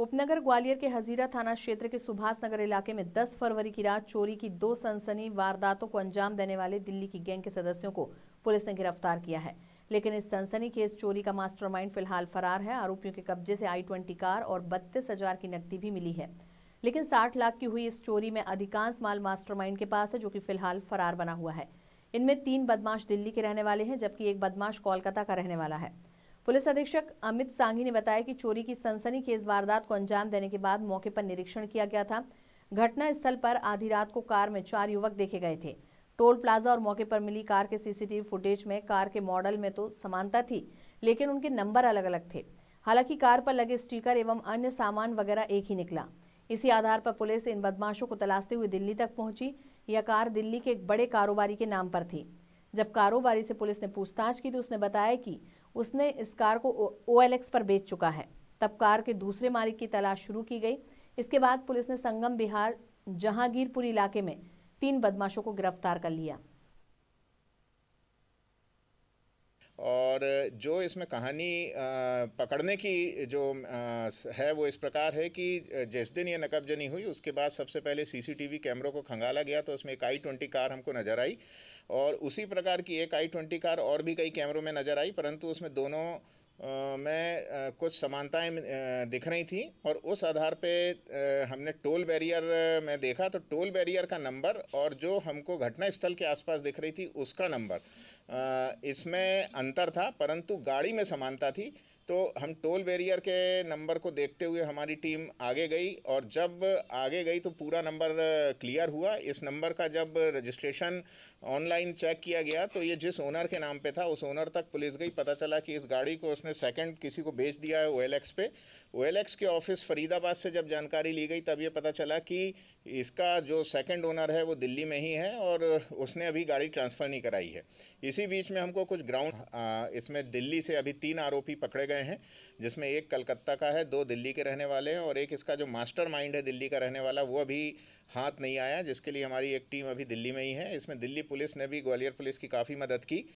उपनगर ग्वालियर के हजीरा थाना क्षेत्र के सुभाष नगर इलाके में 10 फरवरी की रात चोरी की दो सनसनी वारदातों को अंजाम देने वाले दिल्ली की गैंग के सदस्यों को पुलिस ने गिरफ्तार किया है लेकिन इस सनसनी केस चोरी का मास्टरमाइंड फिलहाल फरार है आरोपियों के कब्जे से आई ट्वेंटी कार और बत्तीस हजार की नकदी भी मिली है लेकिन साठ लाख की हुई इस चोरी में अधिकांश माल मास्टर के पास है जो की फिलहाल फरार बना हुआ है इनमें तीन बदमाश दिल्ली के रहने वाले हैं जबकि एक बदमाश कोलकाता का रहने वाला है पुलिस अधीक्षक अमित सांगी ने बताया कि चोरी की सनसनीखेज वारदात को अंजाम देने के बाद मौके पर निरीक्षण किया गया था घटना स्थल पर आधी रात को कार में चार युवक देखे गए थे टोल प्लाजा और मौके पर मिली कार के सीसीटीवी फुटेज में कार के मॉडल में तो समानता थी लेकिन उनके नंबर अलग अलग थे हालांकि कार पर लगे स्टीकर एवं अन्य सामान वगैरह एक ही निकला इसी आधार पर पुलिस इन बदमाशों को तलाशते हुए दिल्ली तक पहुंची यह कार दिल्ली के एक बड़े कारोबारी के नाम पर थी जब कारोबारी से पुलिस ने पूछताछ की तो उसने बताया कि उसने इस कार को ओ पर बेच चुका है तब कार के दूसरे मालिक की तलाश शुरू की गई इसके बाद पुलिस ने संगम बिहार जहांगीरपुर इलाके में तीन बदमाशों को गिरफ्तार कर लिया और जो इसमें कहानी पकड़ने की जो है वो इस प्रकार है कि जिस दिन ये नकबजनी हुई उसके बाद सबसे पहले सीसीटीवी कैमरों को खंगाला गया तो उसमें एक आई ट्वेंटी कार हमको नज़र आई और उसी प्रकार की एक आई ट्वेंटी कार और भी कई कैमरों में नज़र आई परंतु उसमें दोनों में कुछ समानताएं दिख रही थी और उस आधार पे हमने टोल बैरियर में देखा तो टोल बैरियर का नंबर और जो हमको घटना स्थल के आसपास दिख रही थी उसका नंबर इसमें अंतर था परंतु गाड़ी में समानता थी तो हम टोल बैरियर के नंबर को देखते हुए हमारी टीम आगे गई और जब आगे गई तो पूरा नंबर क्लियर हुआ इस नंबर का जब रजिस्ट्रेशन ऑनलाइन चेक किया गया तो ये जिस ओनर के नाम पे था उस ओनर तक पुलिस गई पता चला कि इस गाड़ी को उसने सेकंड किसी को बेच दिया है ओ पे ओ के ऑफिस फरीदाबाद से जब जानकारी ली गई तब ये पता चला कि इसका जो सेकंड ओनर है वो दिल्ली में ही है और उसने अभी गाड़ी ट्रांसफ़र नहीं कराई है इसी बीच में हमको कुछ ग्राउंड इसमें दिल्ली से अभी तीन आरोपी पकड़े गए गए हैं जिसमें एक कलकत्ता का है दो दिल्ली के रहने वाले हैं और एक इसका जो मास्टर माइंड है दिल्ली का रहने वाला वो अभी हाथ नहीं आया जिसके लिए हमारी एक टीम अभी दिल्ली में ही है इसमें दिल्ली पुलिस ने भी ग्वालियर पुलिस की काफ़ी मदद की